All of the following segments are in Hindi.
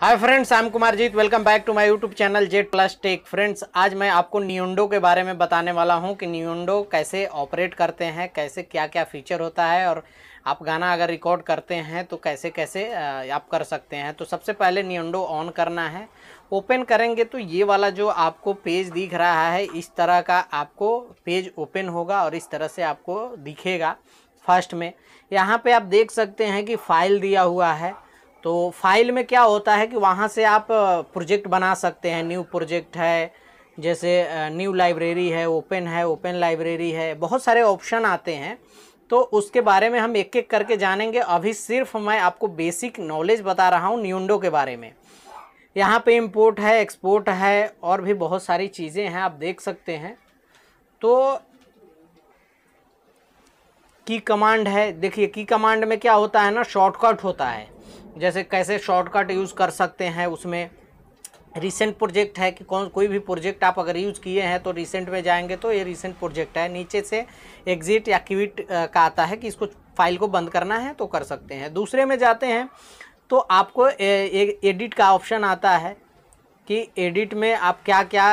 hi friends Shyam Kumar Jeet welcome back to my YouTube channel jet plus tech friends आज मैं आपको नियोंडो के बारे में बताने वाला हूं कि नियोंडो कैसे ऑपरेट करते हैं कैसे क्या क्या फीचर होता है और आप गाना अगर रिकॉर्ड करते हैं तो कैसे कैसे आप कर सकते हैं तो सबसे पहले नियोंडो ऑन करना है ओपन करेंगे तो ये वाला जो आपको पेज दिख रहा है इस तरह का आपको पेज ओपन होगा और इस तरह से आपको दिखेगा फर्स्ट में यहाँ पर आप देख सकते हैं कि फाइल दिया हुआ है तो फाइल में क्या होता है कि वहाँ से आप प्रोजेक्ट बना सकते हैं न्यू प्रोजेक्ट है जैसे न्यू लाइब्रेरी है ओपन है ओपन लाइब्रेरी है बहुत सारे ऑप्शन आते हैं तो उसके बारे में हम एक एक करके जानेंगे अभी सिर्फ मैं आपको बेसिक नॉलेज बता रहा हूँ न्यूडो के बारे में यहाँ पे इम्पोर्ट है एक्सपोर्ट है और भी बहुत सारी चीज़ें हैं आप देख सकते हैं तो की कमांड है देखिए की कमांड में क्या होता है ना शॉर्टकट होता है जैसे कैसे शॉर्टकट यूज़ कर सकते हैं उसमें रिसेंट प्रोजेक्ट है कि कौन कोई भी प्रोजेक्ट आप अगर यूज़ किए हैं तो रिसेंट में जाएंगे तो ये रिसेंट प्रोजेक्ट है नीचे से एग्जिट या क्विट का आता है कि इसको फाइल को बंद करना है तो कर सकते हैं दूसरे में जाते हैं तो आपको एक एडिट का ऑप्शन आता है कि एडिट में आप क्या क्या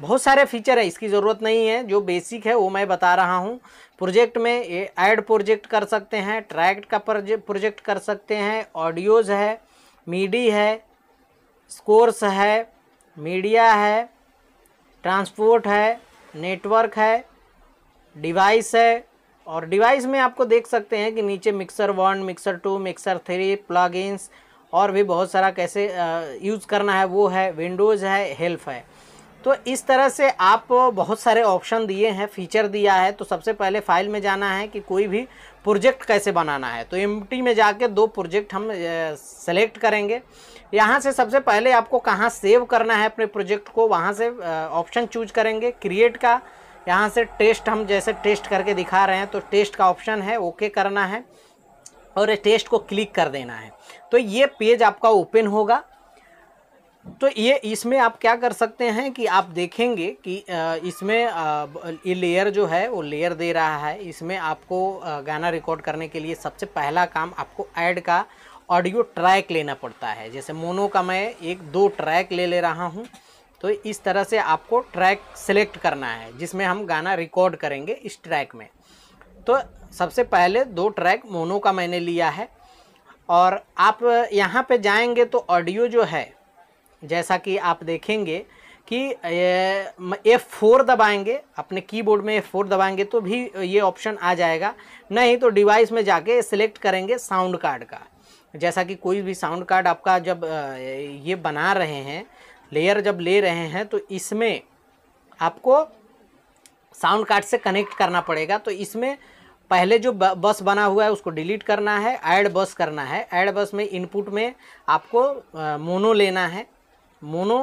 बहुत सारे फीचर हैं इसकी ज़रूरत नहीं है जो बेसिक है वो मैं बता रहा हूँ प्रोजेक्ट में ये ऐड प्रोजेक्ट कर सकते हैं ट्रैक्ट का प्रोजेक्ट कर सकते हैं ऑडियोज़ है मीडी है स्कोर्स है मीडिया है ट्रांसपोर्ट है नेटवर्क है डिवाइस है और डिवाइस में आपको देख सकते हैं कि नीचे mixer one mixer two mixer three plugins और भी बहुत सारा कैसे यूज़ करना है वो है विंडोज़ है हेल्प है तो इस तरह से आप बहुत सारे ऑप्शन दिए हैं फीचर दिया है तो सबसे पहले फाइल में जाना है कि कोई भी प्रोजेक्ट कैसे बनाना है तो एम में जाके दो प्रोजेक्ट हम सेलेक्ट करेंगे यहाँ से सबसे पहले आपको कहाँ सेव करना है अपने प्रोजेक्ट को वहाँ से ऑप्शन चूज करेंगे क्रिएट का यहाँ से टेस्ट हम जैसे टेस्ट करके दिखा रहे हैं तो टेस्ट का ऑप्शन है ओके करना है और टेस्ट को क्लिक कर देना है तो ये पेज आपका ओपन होगा तो ये इसमें आप क्या कर सकते हैं कि आप देखेंगे कि इसमें ये लेयर जो है वो लेयर दे रहा है इसमें आपको गाना रिकॉर्ड करने के लिए सबसे पहला काम आपको ऐड का ऑडियो ट्रैक लेना पड़ता है जैसे मोनो का मैं एक दो ट्रैक ले ले रहा हूँ तो इस तरह से आपको ट्रैक सेलेक्ट करना है जिसमें हम गाना रिकॉर्ड करेंगे इस ट्रैक में तो सबसे पहले दो ट्रैक मोनो का मैंने लिया है और आप यहाँ पे जाएंगे तो ऑडियो जो है जैसा कि आप देखेंगे कि एफ फोर दबाएंगे अपने कीबोर्ड में एफ फोर दबाएंगे तो भी ये ऑप्शन आ जाएगा नहीं तो डिवाइस में जाके सिलेक्ट करेंगे साउंड कार्ड का जैसा कि कोई भी साउंड कार्ड आपका जब ये बना रहे हैं लेयर जब ले रहे हैं तो इसमें आपको साउंड कार्ड से कनेक्ट करना पड़ेगा तो इसमें पहले जो बस बना हुआ है उसको डिलीट करना है ऐड बस करना है ऐड बस में इनपुट में आपको मोनो लेना है मोनो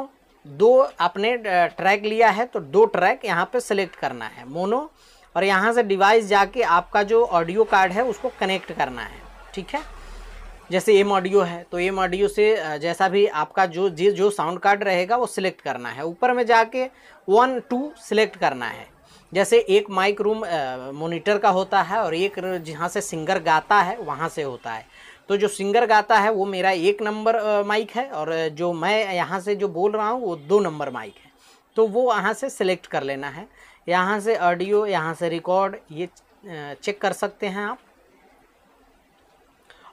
दो आपने ट्रैक लिया है तो दो ट्रैक यहाँ पे सेलेक्ट करना है मोनो और यहाँ से डिवाइस जाके आपका जो ऑडियो कार्ड है उसको कनेक्ट करना है ठीक है जैसे एम ऑडियो है तो एम ऑडियो से जैसा भी आपका जो जो साउंड कार्ड रहेगा वो सिलेक्ट करना है ऊपर में जाके वन टू सिलेक्ट करना है जैसे एक माइक रूम मोनिटर का होता है और एक जहाँ से सिंगर गाता है वहाँ से होता है तो जो सिंगर गाता है वो मेरा एक नंबर माइक है और जो मैं यहाँ से जो बोल रहा हूँ वो दो नंबर माइक है तो वो यहाँ से सिलेक्ट कर लेना है यहाँ से ऑडियो यहाँ से रिकॉर्ड ये चेक कर सकते हैं आप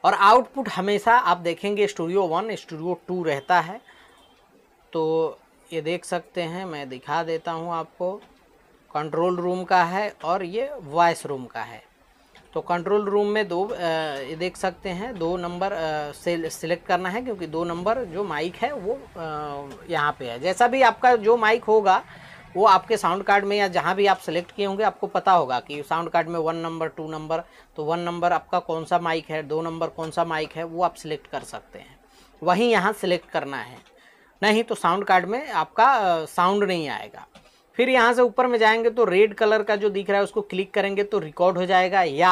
और आउटपुट हमेशा आप देखेंगे स्टूडियो वन स्टूडियो टू रहता है तो ये देख सकते हैं मैं दिखा देता हूँ आपको कंट्रोल रूम का है और ये वॉइस रूम का है तो कंट्रोल रूम में दो ये देख सकते हैं दो नंबर सेलेक्ट करना है क्योंकि दो नंबर जो माइक है वो यहाँ पे है जैसा भी आपका जो माइक होगा वो आपके साउंड कार्ड में या जहाँ भी आप सेलेक्ट किए होंगे आपको पता होगा कि साउंड कार्ड में वन नंबर टू नंबर तो वन नंबर आपका कौन सा माइक है दो नंबर कौन सा माइक है वो आप सिलेक्ट कर सकते हैं वहीं यहाँ सेलेक्ट करना है नहीं तो साउंड कार्ड में आपका साउंड नहीं आएगा फिर यहाँ से ऊपर में जाएंगे तो रेड कलर का जो दिख रहा है उसको क्लिक करेंगे तो रिकॉर्ड हो जाएगा या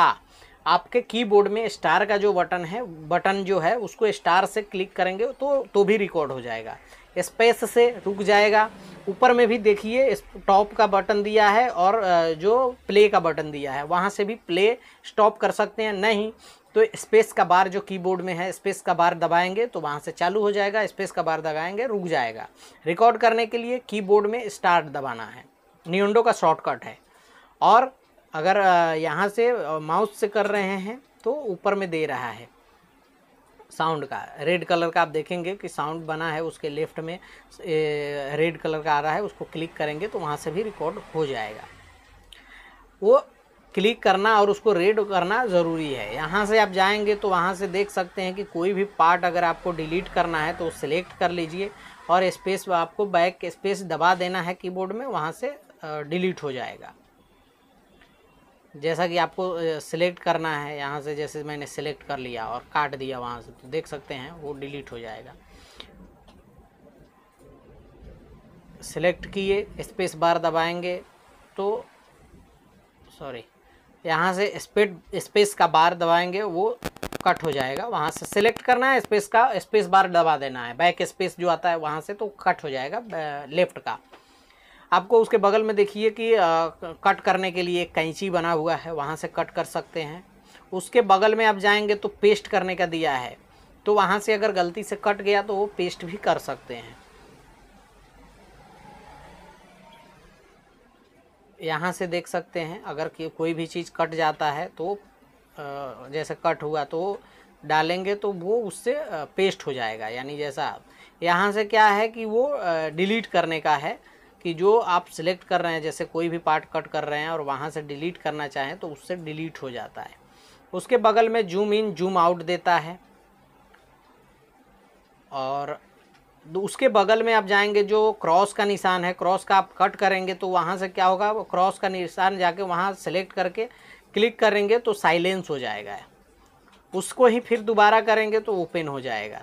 आपके कीबोर्ड में स्टार का जो बटन है बटन जो है उसको स्टार से क्लिक करेंगे तो तो भी रिकॉर्ड हो जाएगा स्पेस से रुक जाएगा ऊपर में भी देखिए टॉप का बटन दिया है और जो प्ले का बटन दिया है वहाँ से भी प्ले स्टॉप कर सकते हैं नहीं तो स्पेस का बार जो कीबोर्ड में है स्पेस का बार दबाएंगे तो वहाँ से चालू हो जाएगा स्पेस का बार दबाएंगे रुक जाएगा रिकॉर्ड करने के लिए कीबोर्ड में स्टार्ट दबाना है नियोंडो का शॉर्टकट है और अगर यहाँ से माउस से कर रहे हैं तो ऊपर में दे रहा है साउंड का रेड कलर का आप देखेंगे कि साउंड बना है उसके लेफ्ट में रेड कलर का आ रहा है उसको क्लिक करेंगे तो वहाँ से भी रिकॉर्ड हो जाएगा वो क्लिक करना और उसको रेड करना ज़रूरी है यहाँ से आप जाएंगे तो वहाँ से देख सकते हैं कि कोई भी पार्ट अगर आपको डिलीट करना है तो सिलेक्ट कर लीजिए और स्पेस आपको बैक स्पेस दबा देना है कीबोर्ड में वहाँ से डिलीट हो जाएगा जैसा कि आपको सिलेक्ट करना है यहाँ से जैसे मैंने सिलेक्ट कर लिया और काट दिया वहाँ से तो देख सकते हैं वो डिलीट हो जाएगा सिलेक्ट किए स्पेस बार दबाएंगे तो सॉरी यहाँ से स्पेड स्पेस का बार दबाएंगे वो कट हो जाएगा वहाँ से सिलेक्ट करना है स्पेस का स्पेस बार दबा देना है बैक स्पेस जो आता है वहाँ से तो कट हो जाएगा लेफ्ट का आपको उसके बगल में देखिए कि आ, कट करने के लिए कैंची बना हुआ है वहाँ से कट कर सकते हैं उसके बगल में आप जाएंगे तो पेस्ट करने का दिया है तो वहाँ से अगर गलती से कट गया तो वो पेस्ट भी कर सकते हैं यहाँ से देख सकते हैं अगर कोई भी चीज़ कट जाता है तो जैसे कट हुआ तो डालेंगे तो वो उससे पेस्ट हो जाएगा यानी जैसा यहाँ से क्या है कि वो डिलीट करने का है कि जो आप सिलेक्ट कर रहे हैं जैसे कोई भी पार्ट कट कर रहे हैं और वहाँ से डिलीट करना चाहें तो उससे डिलीट हो जाता है उसके बगल में जूम इन जूम आउट देता है और तो उसके बगल में आप जाएंगे जो क्रॉस का निशान है क्रॉस का आप कट करेंगे तो वहाँ से क्या होगा क्रॉस का निशान जाके वहाँ सेलेक्ट करके क्लिक करेंगे तो साइलेंस हो जाएगा उसको ही फिर दोबारा करेंगे तो ओपन हो जाएगा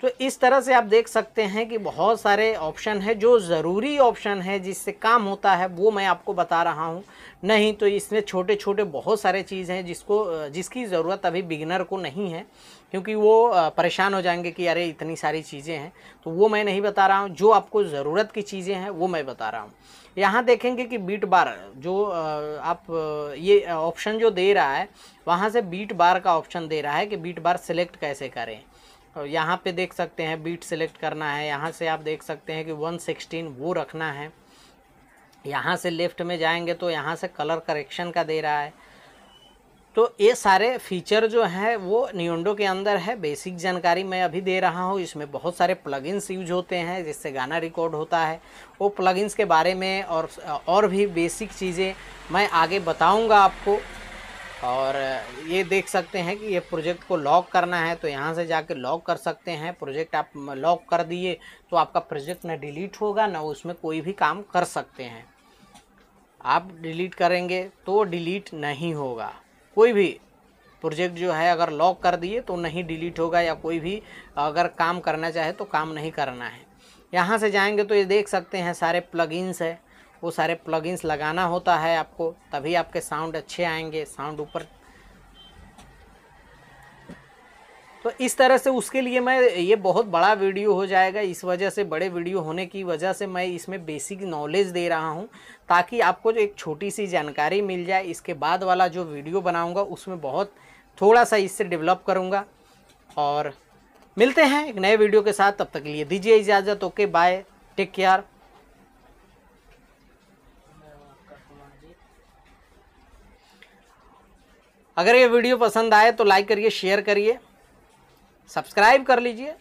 तो इस तरह से आप देख सकते हैं कि बहुत सारे ऑप्शन है जो ज़रूरी ऑप्शन है जिससे काम होता है वो मैं आपको बता रहा हूँ नहीं तो इसमें छोटे छोटे बहुत सारे चीज़ हैं जिसको जिसकी ज़रूरत अभी बिगनर को नहीं है क्योंकि वो परेशान हो जाएंगे कि अरे इतनी सारी चीज़ें हैं तो वो मैं नहीं बता रहा हूँ जो आपको ज़रूरत की चीज़ें हैं वो मैं बता रहा हूँ यहाँ देखेंगे कि बीट बार जो आप ये ऑप्शन जो दे रहा है वहाँ से बीट बार का ऑप्शन दे रहा है कि बीट बार सेलेक्ट कैसे करें यहाँ पे देख सकते हैं बीट सेलेक्ट करना है यहाँ से आप देख सकते हैं कि 116 वो रखना है यहाँ से लेफ़्ट में जाएंगे तो यहाँ से कलर करेक्शन का दे रहा है तो ये सारे फीचर जो हैं वो नियोंडो के अंदर है बेसिक जानकारी मैं अभी दे रहा हूँ इसमें बहुत सारे प्लगइन्स यूज होते हैं जिससे गाना रिकॉर्ड होता है वो प्लगइन्स के बारे में और और भी बेसिक चीज़ें मैं आगे बताऊँगा आपको और ये देख सकते हैं कि ये प्रोजेक्ट को लॉक करना है तो यहाँ से जाके लॉक कर सकते हैं प्रोजेक्ट आप लॉक कर दिए तो आपका प्रोजेक्ट ना डिलीट होगा ना उसमें कोई भी काम कर सकते हैं आप डिलीट करेंगे तो डिलीट नहीं होगा कोई भी प्रोजेक्ट जो है अगर लॉक कर दिए तो नहीं डिलीट होगा या कोई भी अगर काम करना चाहे तो काम नहीं करना है यहाँ से जाएंगे तो ये देख सकते हैं सारे प्लगइन्स है वो सारे प्लगइन्स लगाना होता है आपको तभी आपके साउंड अच्छे आएंगे साउंड ऊपर तो इस तरह से उसके लिए मैं ये बहुत बड़ा वीडियो हो जाएगा इस वजह से बड़े वीडियो होने की वजह से मैं इसमें बेसिक नॉलेज दे रहा हूँ ताकि आपको जो एक छोटी सी जानकारी मिल जाए इसके बाद वाला जो वीडियो बनाऊँगा उसमें बहुत थोड़ा सा इससे डेवलप करूँगा और मिलते हैं एक नए वीडियो के साथ तब तक के लिए दीजिए इजाज़त ओके बाय टेक केयर अगर ये वीडियो पसंद आए तो लाइक करिए शेयर करिए सब्सक्राइब कर लीजिए